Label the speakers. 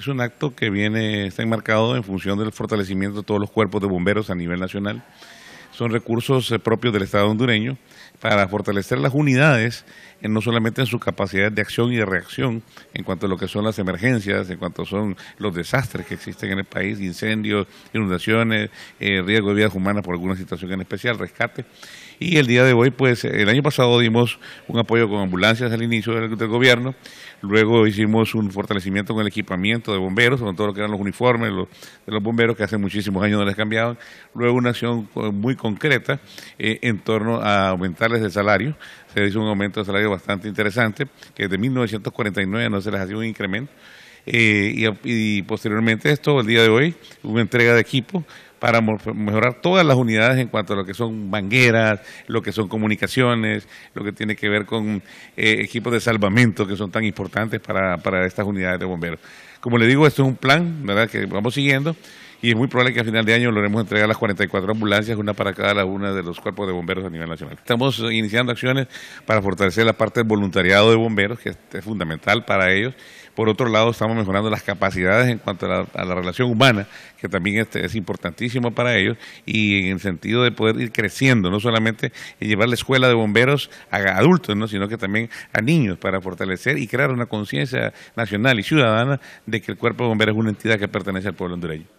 Speaker 1: es un acto que viene, está enmarcado en función del fortalecimiento de todos los cuerpos de bomberos a nivel nacional. Son recursos eh, propios del Estado hondureño para fortalecer las unidades no solamente en su capacidad de acción y de reacción en cuanto a lo que son las emergencias, en cuanto son los desastres que existen en el país, incendios, inundaciones, eh, riesgo de vidas humanas por alguna situación en especial, rescate. Y el día de hoy, pues eh, el año pasado dimos un apoyo con ambulancias al inicio del, gobierno, luego hicimos un fortalecimiento con el equipamiento de bomberos, con todo lo que eran los uniformes de los bomberos que hace muchísimos años no les cambiaban, luego una acción muy concreta eh, en torno a aumentarles el salario, se hizo un aumento de salario bastante interesante, que desde 1949 no se les hacía un incremento. Eh, y, posteriormente esto, el día de hoy, una entrega de equipo para mejorar todas las unidades en cuanto a lo que son mangueras, lo que son comunicaciones, lo que tiene que ver con eh, equipos de salvamento que son tan importantes para, para estas unidades de bomberos. Como le digo, esto es un plan ¿verdad? que vamos siguiendo y es muy probable que a final de año logremos entregar las 44 ambulancias, una para cada una de los cuerpos de bomberos a nivel nacional. Estamos iniciando acciones para fortalecer la parte del voluntariado de bomberos, que es fundamental para ellos. Por otro lado, estamos mejorando las capacidades en cuanto a la, relación humana, que también este, es, importantísimo para ellos, y en el sentido de poder ir creciendo, no solamente llevar la escuela de bomberos a adultos, sino que también a niños, para fortalecer y crear una conciencia nacional y ciudadana de que el cuerpo de bomberos es una entidad que pertenece al pueblo hondureño.